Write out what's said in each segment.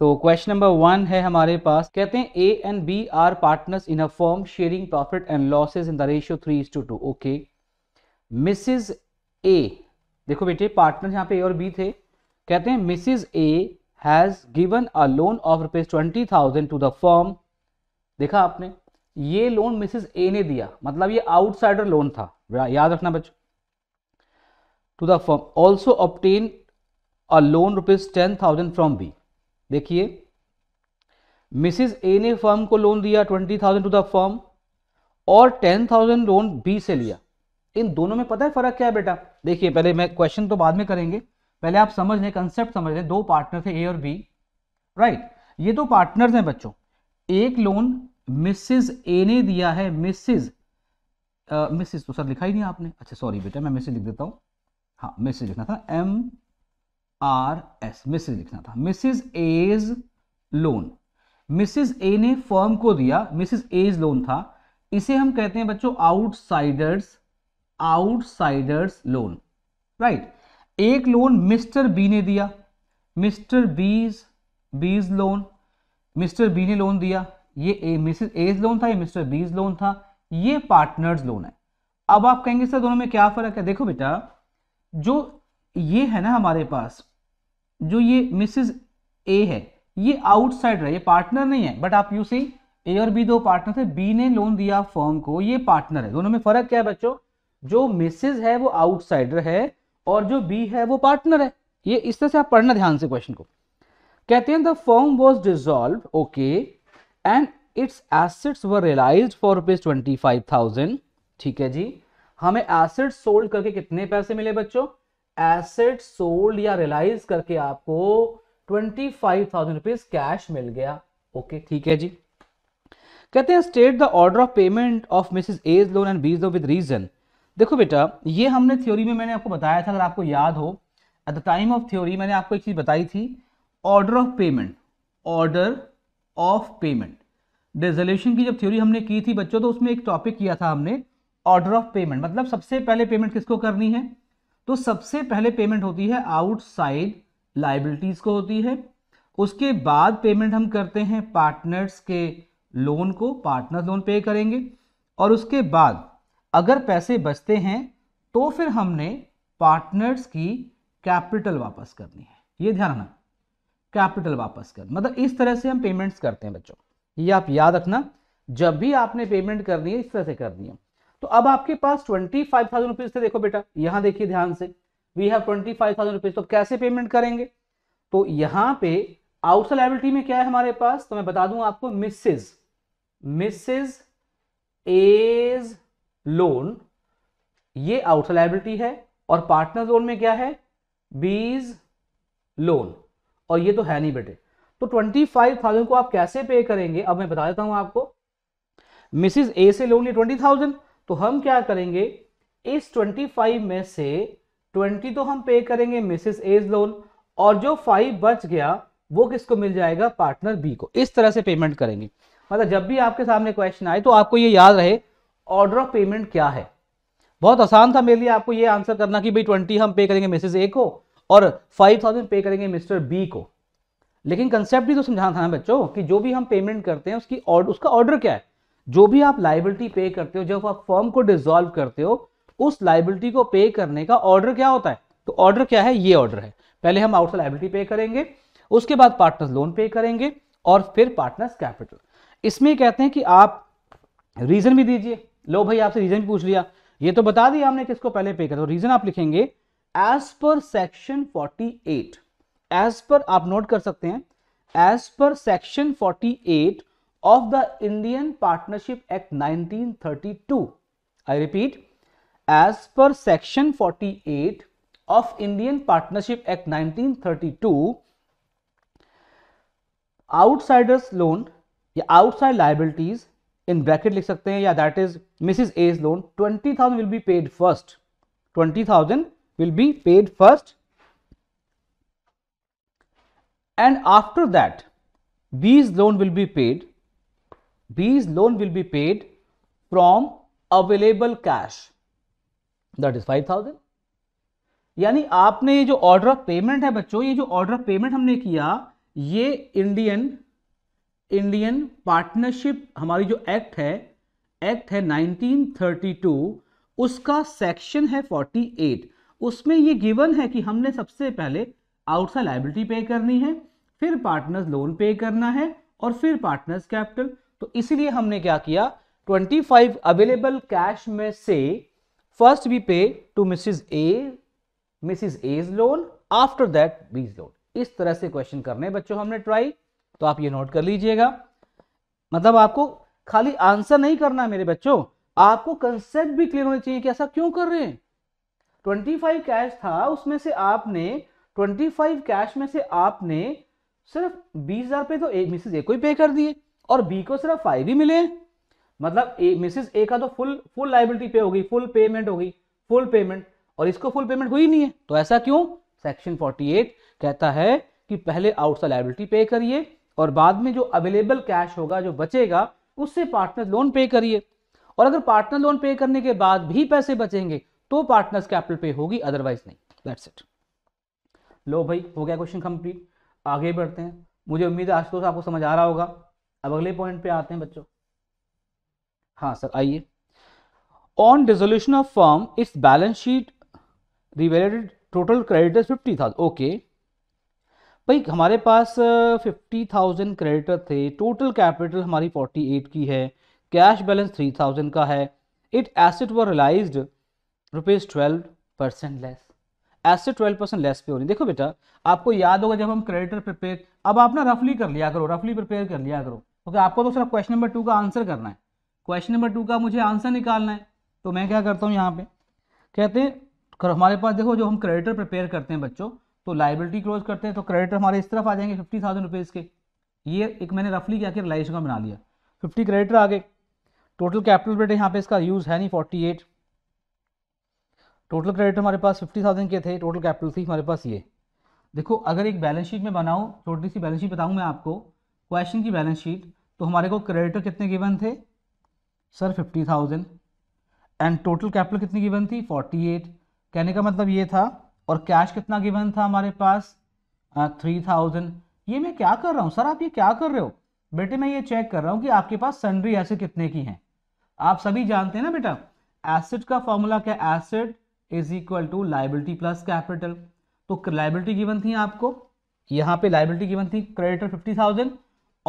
तो question number one है हमारे पास कहते हैं A and B are partners in a form sharing profit and losses in the ratio three is to to okay मिसिज ए देखो बेटे partner यहाँ पे ए और बी थे कहते हैं Mrs A has given a loan of rupees twenty thousand to the firm देखा आपने ये लोन मिसिज ए ने दिया मतलब ये आउटसाइडर लोन था याद रखना बच्चों to the firm also obtain a loan rupees ten thousand from B देखिए मिसिज ए ने फर्म को लोन दिया twenty thousand to the firm और टेन थाउजेंड लोन बी से लिया इन दोनों में पता है फर्क क्या है बेटा देखिए पहले मैं क्वेश्चन तो बाद में करेंगे पहले आप समझ लें कंसेप्ट समझ लें दो पार्टनर थे ए और बी राइट ये दो पार्टनर हैं बच्चों एक लोन मिसिज ए ने दिया है मिसिज मिसिज तो सर लिखा ही नहीं आपने अच्छा सॉरी बेटा मैं मैसेज लिख देता हूँ हाँ मैसेज लिखना था एम आर एस मिसेज लिखना था Mrs A's loan Mrs A ने फर्म को दिया मिसेज एज लोन था इसे हम कहते हैं बच्चों आउटसाइडर्स आउटसाइडर्स लोन राइट एक लोन मिस्टर बी ने दिया Mr B's B's loan Mr B ने लोन दिया ये ए मिसेज एज लोन था ये मिस्टर बीज लोन था ये पार्टनर्स लोन है अब आप कहेंगे सर दोनों में क्या फर्क है देखो बेटा जो ये है ना हमारे पास जो ये मिसिज ए है ये आउटसाइडर है ये पार्टनर नहीं है बट आप यू सी ए और बी दो पार्टनर थे बी ने लोन दिया फॉर्म को ये पार्टनर है दोनों में फर्क क्या है बच्चों जो मिसेज है वो आउटसाइडर है और जो बी है वो पार्टनर है ये इस तरह से आप पढ़ना ध्यान से क्वेश्चन को कहते हैं the firm was dissolve okay and its assets were realise for rupees twenty five thousand ठीक है जी हमें एसेट्स सोल्ड करके कितने पैसे मिले बच्चों एसेट सोल्ड या रिलाइज करके आपको twenty five thousand rupees cash मिल गया ओके ठीक है जी कहते हैं state the order of payment of Mrs A's loan and B's loan with reason देखो बेटा ये हमने थ्योरी में मैंने आपको बताया था अगर आपको याद हो at the time of theory मैंने आपको एक चीज बताई थी order of payment order of payment resolution की जब थ्योरी हमने की थी बच्चों तो उसमें एक टॉपिक किया था हमने ऑर्डर ऑफ पेमेंट मतलब सबसे पहले पेमेंट किसको करनी है तो सबसे पहले पेमेंट होती है आउटसाइड लाइबिलिटीज़ को होती है उसके बाद पेमेंट हम करते हैं पार्टनर्स के लोन को पार्टनर लोन पे करेंगे और उसके बाद अगर पैसे बचते हैं तो फिर हमने पार्टनर्स की कैपिटल वापस करनी है ये ध्यान रखना कैपिटल वापस कर मतलब इस तरह से हम पेमेंट्स करते हैं बच्चों ये आप याद रखना जब भी आपने पेमेंट करनी है इस तरह से करनी है तो अब आपके पास ट्वेंटी फाइव थाउजेंड रुपीज थे देखो बेटा यहां देखिए ध्यान से we have twenty five thousand rupees तो कैसे पेमेंट करेंगे तो यहां पे आउटसाइड लाइबिलिटी में क्या है हमारे पास तो मैं बता दूं आपको मिसेज मिसेज एज लोन ये आउटसाइड लाइबिलिटी है और पार्टनर लोन में क्या है बीज लोन और ये तो है नहीं बेटे तो ट्वेंटी फाइव थाउजेंड को आप कैसे पे करेंगे अब मैं बता देता हूं आपको मिसिज ए से लोन ये ट्वेंटी थाउजेंड तो हम क्या करेंगे इस 25 में से 20 तो हम पे करेंगे मिसेस एज लोन और जो 5 बच गया वो किसको मिल जाएगा पार्टनर बी को इस तरह से पेमेंट करेंगे मतलब जब भी आपके सामने क्वेश्चन आए तो आपको ये याद रहे ऑर्डर ऑफ पेमेंट क्या है बहुत आसान था मेरे लिए आपको ये आंसर करना कि भाई ट्वेंटी हम पे करेंगे मिसेज ए को और फाइव थाउजेंड पे करेंगे मिस्टर बी को लेकिन कंसेप्ट भी तो समझाना था ना बच्चों कि जो भी हम पेमेंट करते हैं उसकी उसका ऑर्डर क्या है जो भी आप लाइबिलिटी पे करते हो जब आप फॉर्म को डिजोल्व करते हो उस लाइबिलिटी को पे करने का ऑर्डर क्या होता है तो ऑर्डर क्या है ये ऑर्डर है पहले हम आउट लाइबिलिटी पे करेंगे उसके बाद पार्टनर्स लोन पे करेंगे और फिर पार्टनर्स कैपिटल इसमें कहते हैं कि आप रीजन भी दीजिए लो भाई आपसे रीजन भी पूछ लिया ये तो बता दिया हमने किसको पहले पे करो रीजन आप लिखेंगे as per section 48 as per आप नोट कर सकते हैं as per section 48 of the Indian Partnership Act 1932. I repeat, as per section 48 of Indian Partnership Act 1932, outsiders loan या outside liabilities in bracket लिख सकते हैं या that is Mrs. A's loan 20,000 will be paid first. 20,000 will be paid first and after that B's loan will be paid B's loan will be paid from available cash that is 5000 यानी आपने ये जो order of payment है बच्चों ये जो order of payment हमने किया ये इंडियन इंडियन पार्टनरशिप हमारी जो एक्ट है एक्ट है 1932 उसका सेक्शन है 48 उसमें ये गिवन है कि हमने सबसे पहले आउटसाइड लाइबिलिटी पे करनी है फिर पार्टनर्स लोन पे करना है और फिर पार्टनर्स कैपिटल तो इसीलिए हमने क्या किया 25 अवेलेबल कैश में से first we pay to Mrs A Mrs A's loan after that B's loan इस तरह से क्वेश्चन करने बच्चों हमने ट्राई तो आप ये नोट कर लीजिएगा मतलब आपको खाली आंसर नहीं करना है मेरे बच्चों आपको कंसेप्ट भी क्लियर होना चाहिए कि ऐसा क्यों कर रहे हैं 25 कैश था उसमें से आपने 25 कैश में से आपने सिर्फ बीस हजार रुपए तो मिसिज ए को ही पे कर दिए और बी को सिर्फ फाइव ही मिले मतलब ए मिसेस ए का तो फुल फुल लाइबिलिटी पे होगी फुल पेमेंट होगी फुल पेमेंट और इसको फुल पेमेंट हुई नहीं है तो ऐसा क्यों सेक्शन 48 कहता है कि पहले आउटसाइड लाइबिलिटी पे करिए और बाद में जो अवेलेबल कैश होगा जो बचेगा उससे पार्टनर लोन पे करिए और अगर पार्टनर लोन पे करने के बाद भी पैसे बचेंगे तो पार्टनर्स कैपिटल पे होगी अदरवाइज नहीं दैट्स इट लो भाई हो गया क्वेश्चन कंप्लीट आगे बढ़ते हैं मुझे उम्मीद है आज तो आपको समझ आ रहा होगा अब अगले पॉइंट पे आते हैं बच्चों हाँ सर आइए on dissolution of firm its balance sheet revealed total creditors fifty thousand okay भाई हमारे पास फिफ्टी थाउजेंड क्रेडिटर थे टोटल कैपिटल हमारी फोर्टी एट की है कैश बैलेंस थ्री थाउजेंड का है it asset were realise rupees twelve percent less asset twelve percent less pay हो रही देखो बेटा आपको याद होगा जब हम क्रेडिटर प्रिपेयर अब आप ना रफली कर लिया करो रफली प्रिपेयर कर लिया करो ओके आपको तो सिर्फ क्वेश्चन नंबर टू का आंसर करना है क्वेश्चन नंबर टू का मुझे आंसर निकालना है तो मैं क्या करता हूँ यहाँ पे कहते हैं हमारे पास देखो जो हम क्रेडिटर प्रिपेयर करते हैं बच्चों तो लाइबिलिटी क्लोज करते हैं तो क्रेडिटर हमारे इस तरफ आ जाएंगे फिफ्टी थाउजेंड के ये एक मैंने रफली क्या कि रिलाइजेशन का बना लिया फिफ्टी क्रेडिटर आ गए टोटल कैपिटल बेटे यहाँ पे इसका यूज़ है नहीं फोर्टी एट टोटल क्रेडिट हमारे पास फिफ्टी थाउजेंड के थे टोटल कैपिटल थी हमारे पास ये देखो अगर एक बैलेंस शीट में बनाऊँ छोटी सी बैलेंस शीट बताऊँ मैं आपको क्वेश्चन की बैलेंस शीट तो हमारे को क्रेडिटर कितने गिवन थे sir fifty thousand and total capital कितनी गिवन थी फोर्टी एट कहने का मतलब ये था और कैश कितना गिवन था हमारे पास थ्री uh, थाउजेंड ये मैं क्या कर रहा हूँ सर आप ये क्या कर रहे हो बेटे मैं ये चेक कर रहा हूँ कि आपके पास सन्ड्री एसिड कितने की हैं आप सभी जानते हैं ना बेटा एसिड का फॉर्मूला क्या asset is equal to liability plus capital तो लाइबिलिटी गिवन थी आपको यहाँ पे लाइबिलिटी गिवन थी क्रेडिटर फिफ्टी थाउजेंड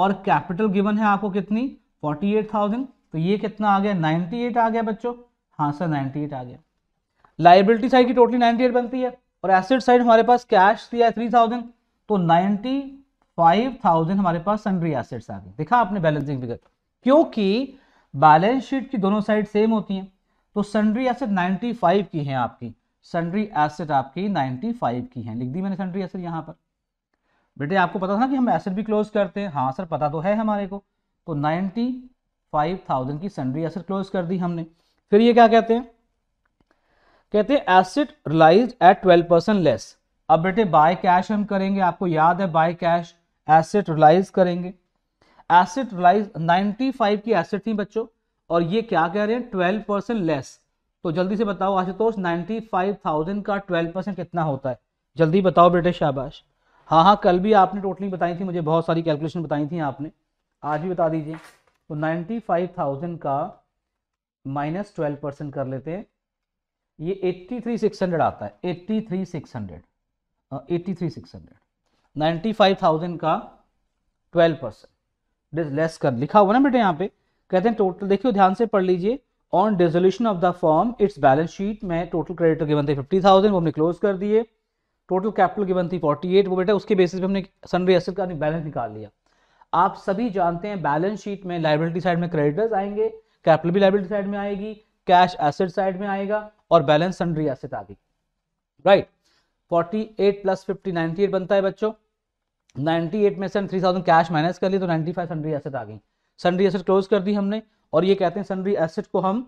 और कैपिटल गिवन है आपको कितनी फोर्टी एट थाउजेंड तो ये कितना आ गया नाइन्टी एट आ गया बच्चों हाँ सर नाइन्टी एट आ गया लाइबिलिटी साइड की टोटली नाइन्टी एट बनती है और एसेट साइड हमारे पास कैश दिया है थ्री थाउजेंड तो नाइन्टी फाइव थाउजेंड हमारे पास सन्ड्री एसेट्स आ गए देखा आपने बैलेंसिंग फिगर क्योंकि बैलेंस शीट की दोनों साइड सेम होती हैं तो सन्ड्री एसेट 95 की है आपकी सन्ड्री एसेट आपकी 95 की है लिख दी मैंने सन्ड्री एसेट यहाँ पर बेटे आपको पता था ना कि हम एसेट भी क्लोज करते हैं हाँ सर पता तो है हमारे को तो नाइन्टी फाइव थाउजेंड की सन्ड्री एसेट क्लोज कर दी हमने फिर ये क्या कहते हैं कहते हैं asset realise at twelve percent less अब बेटे बाय कैश हम करेंगे आपको याद है बाय कैश एसेट रिलाइज करेंगे एसेट रिलाइज 95 की एसेट थी बच्चों और ये क्या कह रहे हैं 12 परसेंट लेस तो जल्दी से बताओ आशुतोष 95,000 का 12 परसेंट कितना होता है जल्दी बताओ बेटे शाबाश हाँ हाँ कल भी आपने टोटली बताई थी मुझे बहुत सारी कैलकुलेशन बताई थी आपने आज भी बता दीजिए तो 95,000 का माइनस ट्वेल्व परसेंट कर लेते हैं ये एट्टी थ्री सिक्स हंड्रेड आता है eighty three six hundred eighty three six hundred ninety five thousand का ट्वेल्व परसेंट लेस कर लिखा हुआ ना बेटे यहाँ पे कहते हैं टोटल देखिए ध्यान से पढ़ लीजिए on dissolution of the firm its balance sheet में टोटल क्रेडिटर के बनते फिफ्टी थाउजेंड वो हमने क्लोज कर दिए टोटल कैपिटल गिवन थी 48 वो बेटा उसके बेसिस पे हमने सनरी एसेट का बैलेंस निकाल लिया आप सभी जानते हैं बैलेंस शीट में लाइबिलिटी साइड में क्रेडिटर्स आएंगे कैपिटल भी लाइबिलिटी साइड में आएगी कैश एसेट साइड में आएगा और बैलेंस सनरी एसेट आ गई right forty eight plus fifty बनता है बच्चों नाइनटी में से थ्री थाउजेंड कैश माइनस कर ली तो नाइनटी फाइव सनरी एसेट आ गई सनरी एसेट क्लोज कर दी हमने और ये कहते हैं सनरी एसेट को हम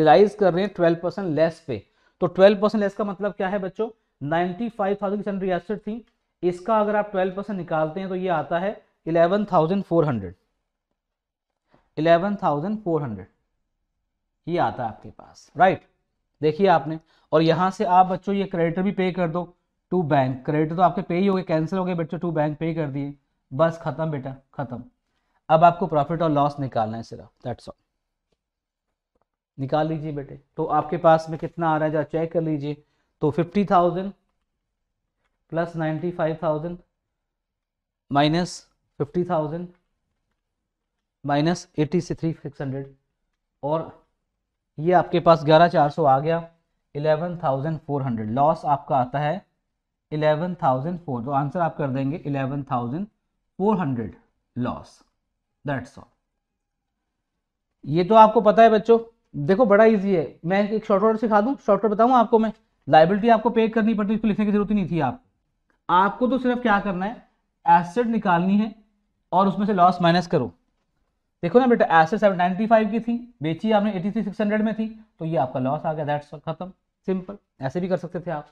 रिलाइज कर रहे हैं ट्वेल्व परसेंट लेस पे तो ट्वेल्व परसेंट लेस का मतलब क्या है बच्चों ninety five thousand six hundred थी इसका अगर आप ट्वेल्व परसेंट निकालते हैं तो ये आता है eleven thousand four hundred eleven thousand four hundred ये आता है आपके पास राइट देखिए आपने और यहाँ से आप बच्चों ये क्रेडिटर भी पे कर दो टू बैंक क्रेडिटर तो आपके पे ही हो गए कैंसिल हो गए बच्चों टू बैंक पे कर दिए बस खत्म बेटा खत्म अब आपको प्रॉफिट और लॉस निकालना है सिर्फ दैट्स ऑल निकाल लीजिए बेटे तो आपके पास में कितना आ रहा है जरा चेक कर लीजिए तो fifty thousand plus ninety five thousand minus fifty thousand minus eighty से थ्री सिक्स हंड्रेड और ये आपके पास ग्यारह चार सौ आ गया eleven thousand four hundred loss आपका आता है इलेवन थाउजेंड फोर तो आंसर आप कर देंगे eleven thousand four hundred loss that's all ये तो आपको पता है बच्चों देखो बड़ा इजी है मैं एक शॉर्टकट सिखा दूं शॉर्टकट बताऊं आपको मैं लाइबिलिटी आपको पे करनी पड़ती है इसको लिखने की जरूरत नहीं थी आप आपको तो सिर्फ क्या करना है एसेट निकालनी है और उसमें से लॉस माइनस करो देखो ना बेटा एसेट सेवन नाइनटी फाइव की थी बेची आपने एटी थ्री सिक्स हंड्रेड में थी तो ये आपका लॉस आ गया दैट्स खत्म सिंपल ऐसे भी कर सकते थे आप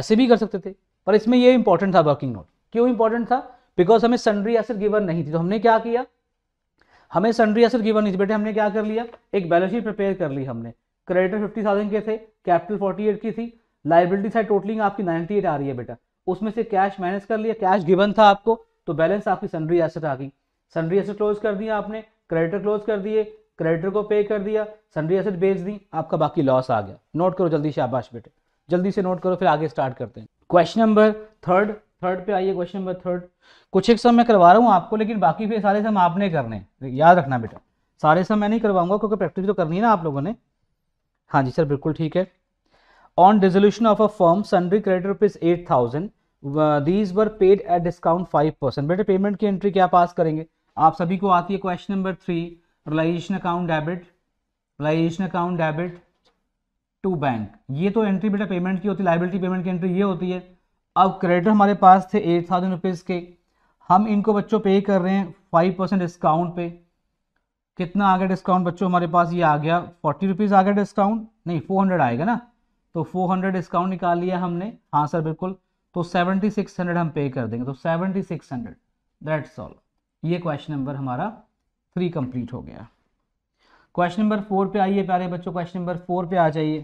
ऐसे भी कर सकते थे पर इसमें ये इंपॉर्टेंट था वर्किंग नोट क्यों इंपॉर्टेंट था बिकॉज हमें सन्ड्री एसेट गिवन नहीं थी तो हमने क्या किया हमें सन्ड्री एसेट गिवन नहीं थी बेटे हमने क्या कर लिया एक बैलेंस शीट प्रिपेयर कर ली हमने क्रेडिटर फिफ्टी थाउजेंड के थे कैपिटल फोर्टी एट की थी लाइबिलिटी साइड टोटलिंग आपकी नाइन्टी एट आ रही है बेटा उसमें से कैश मैनेज कर लिया कैश गिवन था आपको तो बैलेंस आपकी सन्ड्री एसेट आ गई सन्ड्री एसेट क्लोज कर दिया आपने क्रेडिटर क्लोज कर दिए क्रेडिटर को पे कर दिया सन्ड्री एसेट बेच दी आपका बाकी लॉस आ गया नोट करो जल्दी शाबाश बेटे जल्दी से नोट करो फिर आगे स्टार्ट करते हैं क्वेश्चन नंबर थर्ड थर्ड पे आइए क्वेश्चन नंबर थर्ड कुछ एक सम मैं करवा रहा हूँ आपको लेकिन बाकी फिर सारे सम आपने करने याद रखना बेटा सारे सम मैं नहीं करवाऊंगा क्योंकि प्रैक्टिस तो करनी है ना आप लोगों ने हाँ जी सर बिल्कुल ठीक है on dissolution of a firm sundry credit rupees eight thousand these were paid at discount five percent बेटे पेमेंट की एंट्री क्या पास करेंगे आप सभी को आती है question number three realisation account debit realisation account debit to bank ये तो एंट्री बेटा पेमेंट की होती है लाइबिलिटी पेमेंट की एंट्री ये होती है अब क्रेडिटर हमारे पास थे एट थाउजेंड रुपीज़ के हम इनको बच्चों पे कर रहे हैं फाइव परसेंट डिस्काउंट पे कितना आ गया डिस्काउंट बच्चों हमारे पास ये आ गया फोर्टी रुपीज़ आ गया डिस्काउंट नहीं फोर हंड्रेड आएगा ना तो फोर हंड्रेड डिस्काउंट निकाल लिया हमने हाँ सर बिल्कुल तो सेवेंटी सिक्स हंड्रेड हम पे कर देंगे तो seventy six hundred that's all ये क्वेश्चन नंबर हमारा थ्री कंप्लीट हो गया क्वेश्चन नंबर फोर पे आइए प्यारे बच्चों क्वेश्चन नंबर फोर पे आ जाइए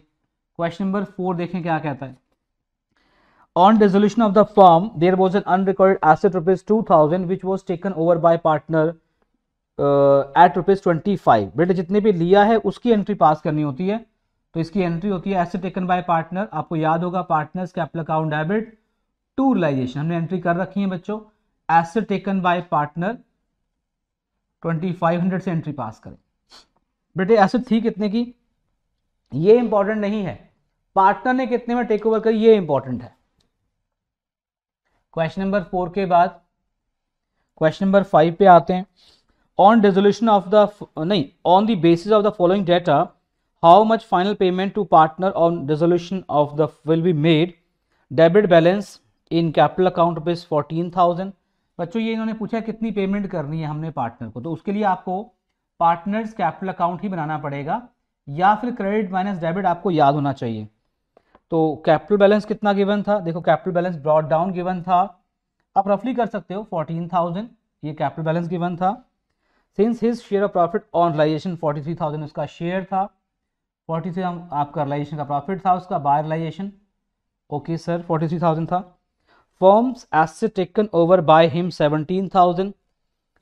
क्वेश्चन नंबर फोर देखें क्या कहता है on dissolution of the firm there was an an asset rupees two thousand which was taken over by partner at rupees twenty five बेटे जितने भी लिया है उसकी एंट्री पास करनी होती है तो इसकी एंट्री होती है एसेट टेकन बाय पार्टनर आपको याद होगा partners capital account debit to realisation हमने एंट्री कर रखी है बच्चों asset taken by partner twenty five hundred से एंट्री पास करें बेटे एसेट थी कितने की ये इंपॉर्टेंट नहीं है पार्टनर ने कितने में टेक ओवर करी ये इंपॉर्टेंट है क्वेश्चन नंबर फोर के बाद क्वेश्चन नंबर फाइव पे आते हैं ऑन रेजोल्यूशन ऑफ़ द नहीं on the basis of the following data how much final payment to partner on resolution of the will be made debit balance in capital account base fourteen thousand बच्चों ये इन्होंने पूछा कितनी payment करनी है हमने partner को तो उसके लिए आपको पार्टनर्स कैपिटल अकाउंट ही बनाना पड़ेगा या फिर क्रेडिट माइनस डेबिट आपको याद होना चाहिए तो कैपिटल बैलेंस कितना गिवन था देखो capital balance brought down given था आप रफली कर सकते हो फोर्टीन थाउजेंड ये कैपिटल बैलेंस गिवन था since his share of profit on realisation forty three thousand उसका शेयर था फोर्टी थ्री आपका रिलाइजेशन का प्रॉफिट था उसका by realisation okay sir forty three thousand था firm's asset taken over by him seventeen thousand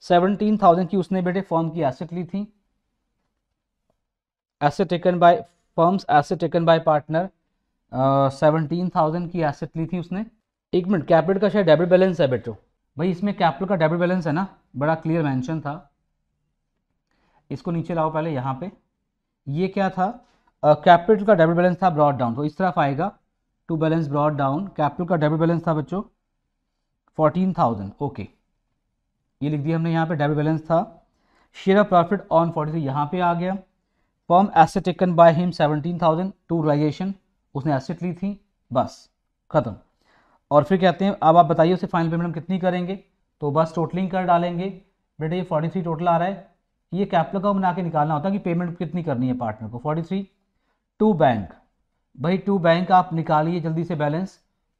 seventeen thousand की उसने बेटे फॉर्म की एसेट ली थी asset taken by firm's asset taken by partner seventeen thousand की एसेट ली थी उसने एक मिनट कैपिटल का शायद डेबिट बैलेंस है बेटो भाई इसमें कैपिटल का डेबिट बैलेंस है ना बड़ा क्लियर मेंशन था इसको नीचे लाओ पहले यहाँ पे ये क्या था कैपिटल uh, का डेबिट बैलेंस था ब्रॉड डाउन तो इस तरफ आएगा to balance brought down capital का डेबिट बैलेंस था बच्चों फोर्टीन थाउजेंड ओके ये लिख दिया हमने यहाँ पे डेबिट बैलेंस था share of profit on forty three यहाँ पे आ गया firm asset taken by him seventeen thousand to realisation उसने एसेट ली थी बस ख़त्म और फिर कहते हैं अब आप बताइए उसे फाइनल पेमेंट हम कितनी करेंगे तो बस टोटलिंग कर डालेंगे बेटे ये फोर्टी थ्री टोटल आ रहा है ये कैपिटल का बना के निकालना होता है कि पेमेंट कितनी करनी है पार्टनर को फोर्टी थ्री टू बैंक भाई टू बैंक आप निकालिए जल्दी से बैलेंस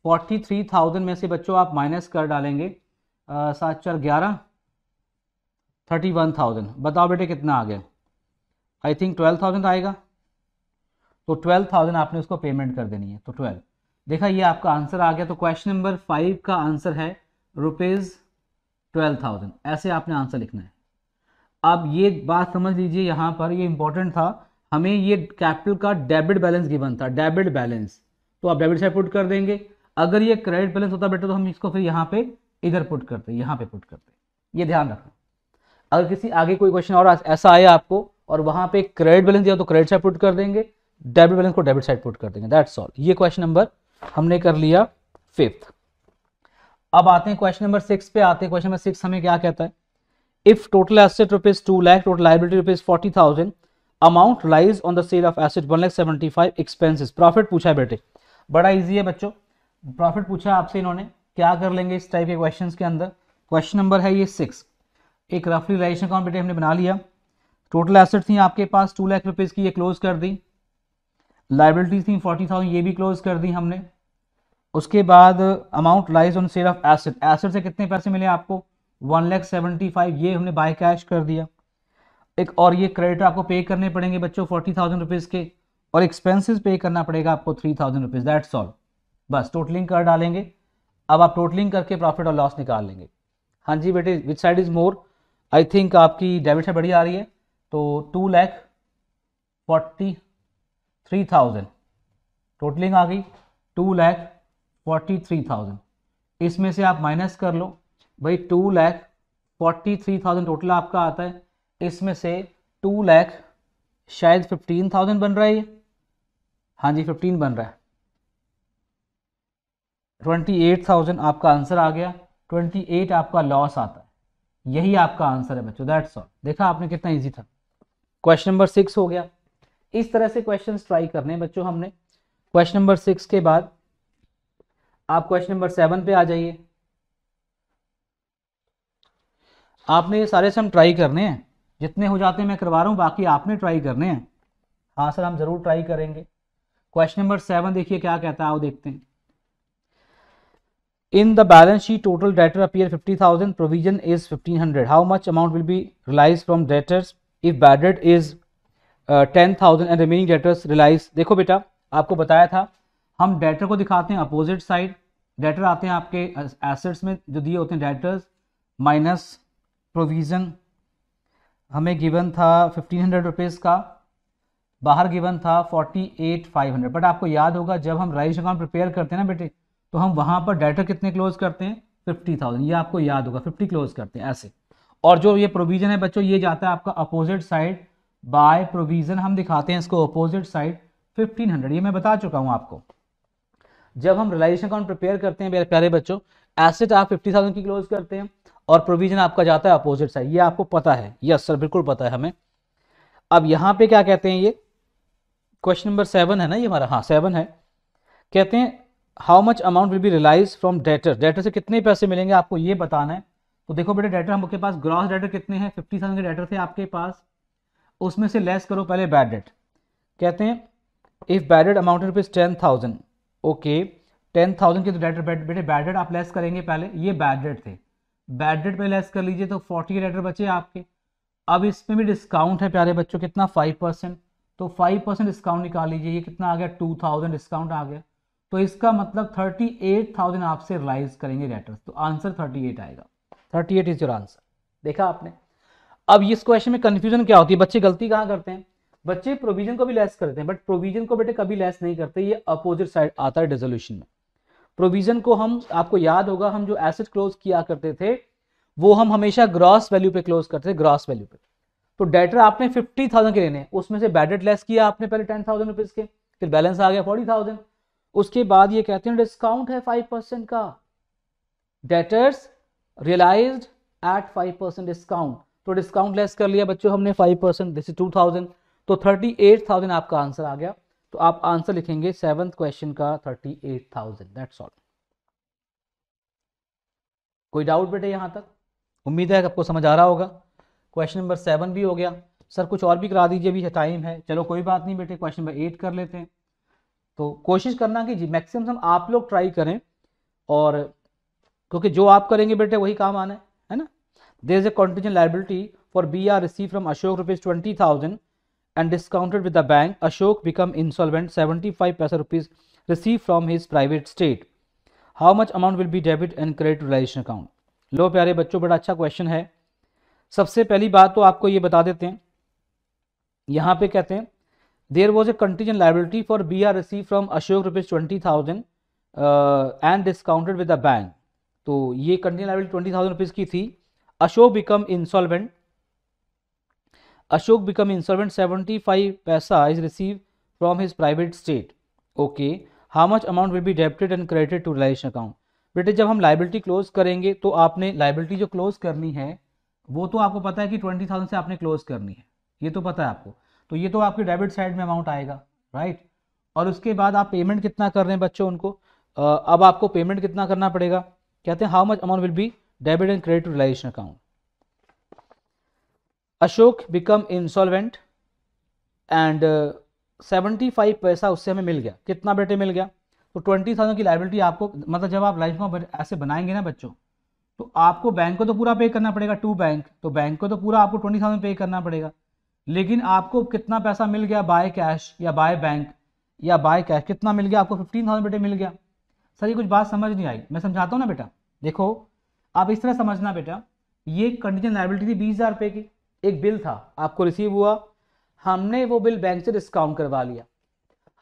फोर्टी थ्री थाउजेंड में से बच्चों आप माइनस कर डालेंगे सात चार ग्यारह थर्टी वन थाउजेंड बताओ बेटे कितना आ गया आई थिंक ट्वेल्व थाउजेंड आएगा तो ट्वेल्व थाउजेंड आपने उसको पेमेंट कर देनी है तो ट्वेल्व देखा ये आपका आंसर आ गया तो क्वेश्चन नंबर फाइव का आंसर है रुपीज़ ट्वेल्व थाउजेंड ऐसे आपने आंसर लिखना है आप ये बात समझ लीजिए यहाँ पर ये इंपॉर्टेंट था हमें ये कैपिटल का डेबिट बैलेंस गिवन था डेबिट बैलेंस तो आप डेबिट साइड पुट कर देंगे अगर ये क्रेडिट बैलेंस होता बेटा तो हम इसको फिर यहाँ पे इधर पुट करते यहाँ पे पुट करते ये ध्यान रखना अगर किसी आगे कोई क्वेश्चन और ऐसा आया आपको और वहाँ पे क्रेडिट बैलेंस दिया तो क्रेडिट साइड पुट कर देंगे डेबिट बैलेंस को डेबिट साइड पुट कर देंगे दैट्स ऑल ये क्वेश्चन नंबर हमने कर लिया फिफ्थ अब आते हैं क्वेश्चन नंबर सिक्स पे आते हैं क्वेश्चन नंबर सिक्स हमें क्या कहता है if if total asset rupees 2 lakh total liability rupees 40000 amount lies on the sale of asset 1 lakh 75 expenses profit पूछा है बेटे बड़ा ईजी है बच्चों प्रॉफिट पूछा है आपसे इन्होंने क्या कर लेंगे इस टाइप के क्वेश्चन के अंदर क्वेश्चन नंबर है ये सिक्स एक रफली रिलेशन अकाउंट बेटे हमने बना लिया टोटल एसेट थी आपके पास टू लाख रुपीज़ की ये क्लोज कर दी लाइबिलिटी थी फोर्टी थाउजेंड ये भी क्लोज कर दी हमने उसके बाद amount lies on sale of asset asset से कितने पैसे मिले आपको वन लैख सेवेंटी फाइव ये हमने बाय कैश कर दिया एक और ये क्रेडिटर आपको पे करने पड़ेंगे बच्चों फोर्टी थाउजेंड रुपीज़ के और एक्सपेंसेस पे करना पड़ेगा आपको three thousand rupees that's all बस टोटलिंग कर डालेंगे अब आप टोटलिंग करके प्रॉफिट और लॉस निकाल लेंगे हाँ जी बेटे which side is more I think आपकी डेबिट है बड़ी आ रही है तो two lakh forty three thousand totalling आ गई two lakh forty three thousand इसमें से आप माइनस कर लो भाई two lakh forty three thousand total आपका आता है इसमें से टू लैख शायद फिफ्टीन थाउजेंड बन रहा है ये हाँ जी फिफ्टीन बन रहा है ट्वेंटी एट थाउजेंड आपका आंसर आ गया ट्वेंटी एट आपका लॉस आता है यही आपका आंसर है बच्चों दैट्स ऑल देखा आपने कितना इजी था क्वेश्चन नंबर सिक्स हो गया इस तरह से क्वेश्चन ट्राई करने हैं बच्चों हमने क्वेश्चन नंबर सिक्स के बाद आप क्वेश्चन नंबर सेवन पे आ जाइए आपने ये सारे सम ट्राई करने हैं जितने हो जाते हैं मैं करवा रहा हूँ बाकी आपने ट्राई करने हैं हाँ सर हम ज़रूर ट्राई करेंगे क्वेश्चन नंबर सेवन देखिए क्या कहता है वो देखते हैं in the balance total debtor debtor fifty 50000 provision is 1500 hundred how much amount will be from debtors debtors if debt is ten 10000 and remaining debtors realise देखो बेटा आपको बताया था हम डेटर को दिखाते हैं अपोजिट साइड डेटर आते हैं आपके एसेट्स uh, में जो दिए होते हैं डेटर्स माइनस प्रोविज़न हमें गिवन था फिफ्टीन हंड्रेड रुपीज़ का बाहर गिवन था forty eight five hundred but आपको याद होगा जब हम राइस अकाउंट प्रिपेयर करते हैं ना बेटे तो हम वहाँ पर डाटा कितने क्लोज करते हैं फिफ्टी थाउजेंड ये आपको याद होगा फिफ्टी क्लोज करते हैं ऐसे और जो ये प्रोविज़न है बच्चों ये जाता है आपका अपोजिट साइड बाय प्रोविज़न हम दिखाते हैं इसको अपोजिट साइड फिफ्टीन हंड्रेड ये मैं बता चुका हूँ आपको जब हम रिलाइजेशन अकाउंट प्रिपेयर करते हैं मेरे प्यारे बच्चों एसेट आप फिफ्टी थाउजेंड की क्लोज करते हैं और प्रोविजन आपका जाता है अपोजिट साइड ये आपको पता है यस सर बिल्कुल पता है हमें अब यहाँ पे क्या कहते हैं ये क्वेश्चन नंबर सेवन है ना ये हमारा हाँ सेवन है कहते हैं how much amount will be realise from debtor debtor से कितने पैसे मिलेंगे आपको ये बताना है तो देखो बेटे डेटर हमके पास ग्रॉस डेटर कितने हैं फिफ्टी थाउजेंड के डेटर थे आपके पास उसमें से लेस करो पहले बैड डेट कहते हैं if bad debt amount rupees ten thousand okay ten thousand के तो डेटर बेटे बैड डेट आप लेस करेंगे पहले ये बैड डेट थे बैड डेट पे लेस कर लीजिए तो फोर्टी एट बचे आपके अब इसमें भी डिस्काउंट है प्यारे बच्चों कितना फाइव परसेंट तो फाइव परसेंट डिस्काउंट निकाल लीजिए ये कितना आ गया टू थाउजेंड डिस्काउंट आ गया तो इसका मतलब थर्टी एट थाउजेंड आपसे रिलाइज करेंगे रेटर्स तो आंसर थर्टी एट आएगा thirty eight is your answer देखा आपने अब इस क्वेश्चन में कन्फ्यूजन क्या होती है बच्चे गलती कहाँ करते हैं बच्चे प्रोविजन को भी लेस करते हैं बट प्रोविजन को बेटे कभी लेस नहीं करते ये अपोजिट साइड आता है डिजोल्यूशन में प्रोविजन को हम आपको याद होगा हम जो एसेट क्लोज किया करते थे वो हम हमेशा ग्रॉस वैल्यू पे क्लोज करते थे ग्रॉस वैल्यू पे तो डेटर आपने फिफ्टी थाउजेंड के लेने उसमें से बैडेट लेस किया आपने पहले टेन थाउजेंड रुपीज के फिर बैलेंस आ गया फोर्टी थाउजेंड उसके बाद ये कहते हैं डिस्काउंट है फाइव परसेंट का debtors realise at five percent discount तो डिस्काउंट लेस कर लिया बच्चों हमने five percent this is two thousand तो थर्टी एट थाउजेंड आपका आंसर आ गया तो आप आंसर लिखेंगे सेवन क्वेश्चन का thirty eight thousand that's all कोई डाउट बेटे यहां तक उम्मीद है आपको समझ आ रहा होगा क्वेश्चन नंबर सेवन भी हो गया सर कुछ और भी करा दीजिए अभी टाइम है चलो कोई बात नहीं बेटे क्वेश्चन नंबर एट कर लेते हैं तो कोशिश करना कि जी मैक्सिमम हम आप लोग ट्राई करें और क्योंकि जो आप करेंगे बेटे वही काम आना है है ना there is a contingent liability for B R receive from Ashok rupees twenty thousand and discounted with the bank, Ashok become insolvent 75 paisa rupees received from his private state. How much amount will be debit and credit realization account? लो प्यारे बच्चों बड़ा अच्छा question है सबसे पहली बात तो आपको ये बता देते हैं यहाँ पे कहते हैं there was a contingent liability for B R receive from Ashok rupees twenty thousand and discounted with the bank तो ये contingent liability twenty thousand rupees की थी Ashok become insolvent Ashok become become seventy five paisa is receive from his private estate okay how much amount will be debited and credited to realisation account बेटे जब हम liability close करेंगे तो आपने liability जो close करनी है वो तो आपको पता है कि ट्वेंटी थाउजेंड से आपने क्लोज करनी है ये तो पता है आपको तो ये तो आपके डेबिट साइड में अमाउंट आएगा राइट right? और उसके बाद आप पेमेंट कितना कर रहे हैं बच्चों उनको अब आपको पेमेंट कितना करना पड़ेगा कहते हैं how much amount will be debit and credit realisation account Ashok become insolvent and seventy five paisa उससे हमें मिल गया कितना बेटे मिल गया तो ट्वेंटी थाउजेंड की लाइबिलिटी आपको मतलब जब आप लाइफ में ऐसे बनाएंगे ना बच्चों तो आपको बैंक को तो पूरा पे करना पड़ेगा टू बैंक तो बैंक को तो पूरा आपको ट्वेंटी थाउजेंड पे करना पड़ेगा लेकिन आपको कितना पैसा मिल गया बाय कैश या बाय बैंक या बाय कैश कितना मिल गया आपको फिफ्टीन थाउजेंड बेटे मिल गया सर ये कुछ बात समझ नहीं आई मैं समझाता हूँ ना बेटा देखो आप इस तरह समझना बेटा ये कंडीशन लाइबिलिटी थी बीस हज़ार रुपये की एक बिल था आपको रिसीव हुआ हमने वो बिल बैंक से डिस्काउंट करवा लिया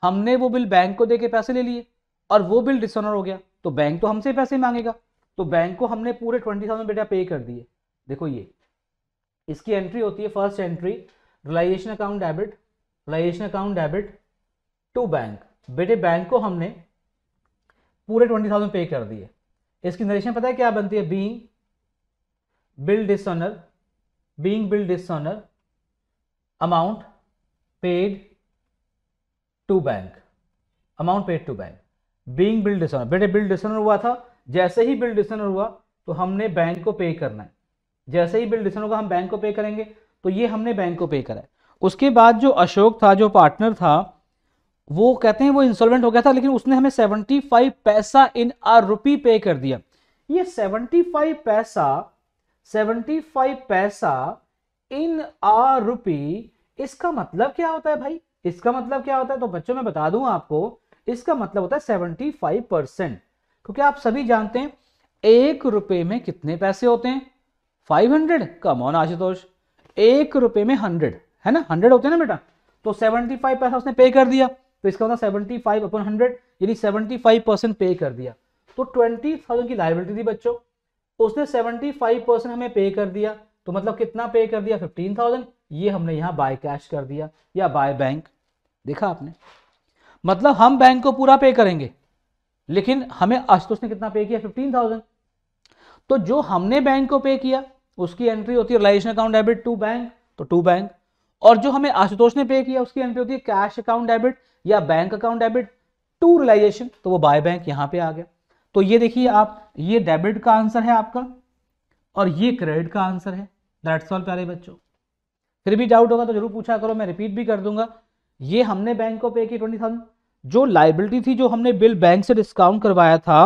हमने वो बिल बैंक को देके पैसे ले लिए और वो बिल डिसऑनर हो गया तो बैंक तो हमसे पैसे मांगेगा तो बैंक को हमने पूरे ट्वेंटी थाउजेंड बेटा पे कर दिए देखो ये इसकी एंट्री होती है first entry realisation account debit realisation account debit to bank बेटे बैंक को हमने पूरे ट्वेंटी थाउजेंड पे कर दिए इसकी नरेशन पता है क्या बनती है being bill dishonour being bill dishonor amount paid to bank amount paid to bank being bill dishonour बेटे बिल डिसनर हुआ था जैसे ही बिल डिसनर हुआ तो हमने बैंक को पे करना है जैसे ही बिल डिसनर होगा हम बैंक को पे करेंगे तो ये हमने बैंक को पे करा है उसके बाद जो अशोक था जो पार्टनर था वो कहते हैं वो इंसॉल्वेंट हो गया था लेकिन उसने हमें 75 पैसा इन आर रुपी पे कर दिया ये 75 पैसा सेवेंटी फाइव पैसा इन आ रुपी इसका मतलब क्या होता है भाई इसका मतलब क्या होता है तो बच्चों मैं बता दूं आपको इसका मतलब होता है सेवेंटी फाइव परसेंट तो क्योंकि आप सभी जानते हैं एक रुपए में कितने पैसे होते हैं five hundred come on Ashutosh एक रुपए में हंड्रेड है ना हंड्रेड होते हैं ना बेटा तो सेवेंटी फाइव पैसा उसने पे कर दिया तो इसका होता मतलब सेवेंटी फाइव अपन हंड्रेड यानी सेवेंटी फाइव परसेंट पे कर दिया तो ट्वेंटी थाउजेंड की लाइबिलिटी थी बच्चों उसने 75 परसेंट हमें पे कर दिया तो मतलब कितना पे कर दिया 15,000 ये हमने यहाँ बाय कैश कर दिया या बाय बैंक देखा आपने मतलब हम बैंक को पूरा पे करेंगे लेकिन हमें आशुतोष ने कितना पे किया 15,000 तो जो हमने बैंक को पे किया उसकी एंट्री होती है realisation account debit to bank तो टू बैंक और जो हमें आशुतोष ने पे किया उसकी एंट्री होती है कैश अकाउंट डेबिट या bank account debit to realisation तो वो बाय बैंक यहां पे आ गया तो ये देखिए आप ये डेबिट का आंसर है आपका और ये क्रेडिट का आंसर है दैट्स ऑल प्यारे बच्चों फिर भी डाउट होगा तो जरूर पूछा करो मैं रिपीट भी कर दूंगा ये हमने बैंक को पे की ट्वेंटी थाउजेंड जो लाइबिलिटी थी जो हमने बिल बैंक से डिस्काउंट करवाया था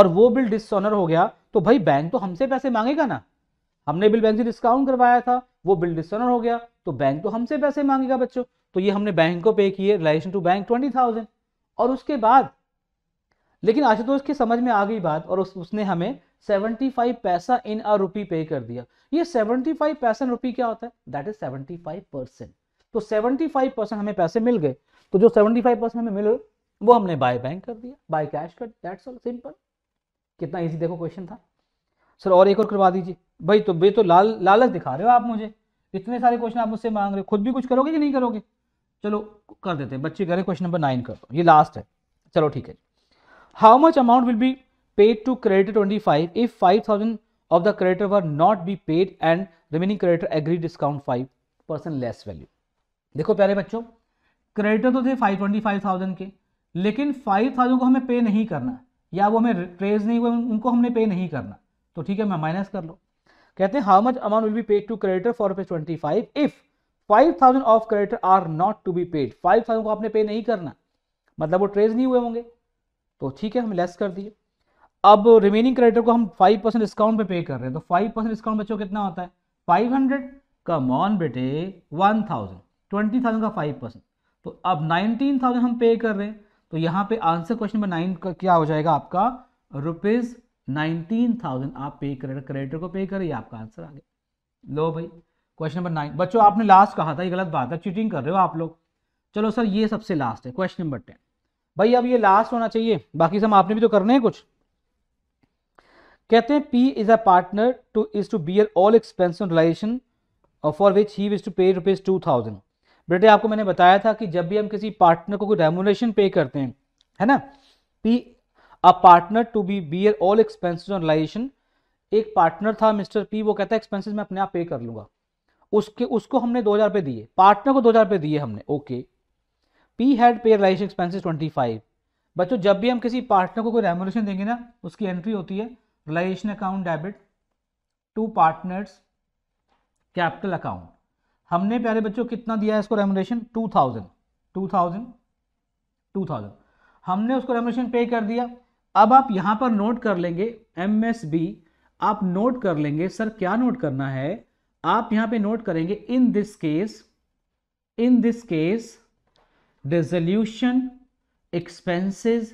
और वो बिल डिसऑनर हो गया तो भाई बैंक तो हमसे पैसे मांगेगा ना हमने बिल बैंक से डिस्काउंट करवाया था वो बिल डिसऑनर हो गया तो बैंक तो हमसे पैसे मांगेगा बच्चों तो ये हमने बैंक को पे किए relation to bank twenty thousand और उसके बाद लेकिन आशुतोष की समझ में आ गई बात और उस, उसने हमें 75 पैसा इन अ रुपी पे कर दिया ये 75 पैसा रुपी क्या होता है दैट इज 75 परसेंट तो 75 परसेंट हमें पैसे मिल गए तो जो 75 परसेंट हमें मिले वो हमने बाय बैंक कर दिया बाय कैश कर दैट्स ऑल सिंपल कितना इजी देखो क्वेश्चन था सर और एक और करवा दीजिए भाई तो भाई तो लाल लालच दिखा रहे हो आप मुझे इतने सारे क्वेश्चन आप मुझसे मांग रहे हो खुद भी कुछ करोगे कि नहीं करोगे चलो कर देते हैं बच्चे करें क्वेश्चन नंबर नाइन कर दो ये लास्ट है चलो ठीक है how much amount will be paid to creditor 25 if 5000 of the creditor were not be paid and remaining creditor agreed discount 5% less value देखो प्यारे बच्चों क्रेडिटर तो थे 525,000 के लेकिन 5,000 को हमें पे नहीं करना या वो हमें ट्रेज नहीं हुए उनको हमने पे नहीं करना तो ठीक है मैं माइनस कर लो कहते हैं how much amount will be paid to creditor for rupees twenty if five thousand of creditor are not to be paid five thousand को आपने पे नहीं करना मतलब वो ट्रेज नहीं हुए होंगे तो ठीक है हम लेस कर दिए अब रिमेनिंग क्रेडिटर को हम फाइव परसेंट डिस्काउंट पे पे कर रहे हैं तो फाइव परसेंट डिस्काउंट बच्चों कितना होता है फाइव हंड्रेड कम ऑन बेटे वन थाउजेंड ट्वेंटी थाउजेंड का फाइव परसेंट तो अब नाइनटीन थाउजेंड हम पे कर रहे हैं तो यहाँ पे आंसर क्वेश्चन नंबर नाइन का क्या हो जाएगा आपका रुपीज नाइनटीन थाउजेंड आप पे कर क्रेडिटर को पे करिए आपका आंसर आ गया लो भाई क्वेश्चन नंबर नाइन बच्चों आपने लास्ट कहा था ये गलत बात है चीटिंग कर रहे हो आप लोग चलो सर ये सबसे लास्ट है क्वेश्चन नंबर टेन भाई अब ये लास्ट होना चाहिए बाकी सब आपने भी तो करने हैं कुछ कहते हैं P is a partner to is to bear all expense realisation और for which he was to pay rupees two thousand बेटे आपको मैंने बताया था कि जब भी हम किसी पार्टनर को कोई रेमोनेशन पे करते हैं है ना P a partner to be bear all expenses on realisation एक पार्टनर था मिस्टर पी वो कहता है एक्सपेंसिस मैं अपने आप पे कर लूंगा उसके उसको हमने दो हज़ार रुपये दिए पार्टनर को दो हज़ार रुपये दिए हमने okay okay. P had paid expenses twenty five बच्चों जब भी हम किसी पार्टनर को कोई रेमोलेशन देंगे ना उसकी एंट्री होती है realisation account debit to partners capital account हमने प्यारे बच्चों कितना दिया है इसको remuneration two thousand two thousand two thousand हमने उसको रेमोलेशन पे कर दिया अब आप यहाँ पर नोट कर लेंगे एम एस बी आप नोट कर लेंगे सर क्या नोट करना है आप यहाँ पे नोट करेंगे in this case in this case resolution expenses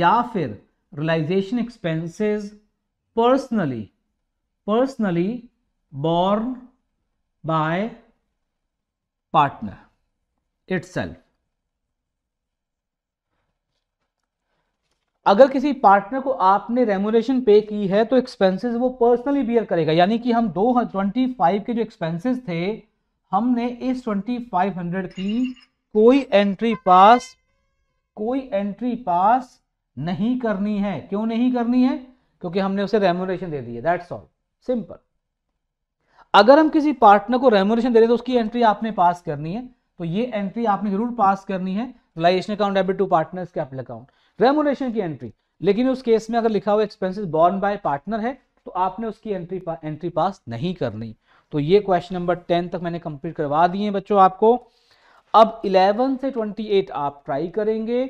या फिर realisation expenses personally personally borne by partner itself अगर किसी पार्टनर को आपने रेमोलेशन पे की है तो एक्सपेंसेस वो पर्सनली बियर करेगा यानी कि हम दो ट्वेंटी फाइव के जो एक्सपेंसेस थे हमने इस ट्वेंटी फाइव हंड्रेड की कोई एंट्री पास कोई एंट्री पास नहीं करनी है क्यों नहीं करनी है क्योंकि हमने उसे रेमोरेशन दे दी है दैट्स ऑल सिंपल अगर हम किसी पार्टनर को रेमोरेशन दे रहे तो उसकी एंट्री आपने पास करनी है तो ये एंट्री आपने जरूर पास करनी है realisation account debit to partners capital account remuneration की एंट्री लेकिन उस केस में अगर लिखा हुआ एक्सपेंसिस बॉर्न बाय पार्टनर है तो आपने उसकी एंट्री पा, एंट्री पास नहीं करनी तो ये क्वेश्चन नंबर टेन तक मैंने कंप्लीट करवा दिए बच्चों आपको अब 11 से 28 आप ट्राई करेंगे